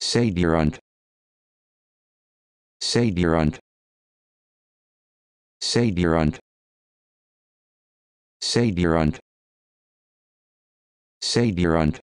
Say aunt. Say aunt. Say aunt. Say aunt. Say aunt.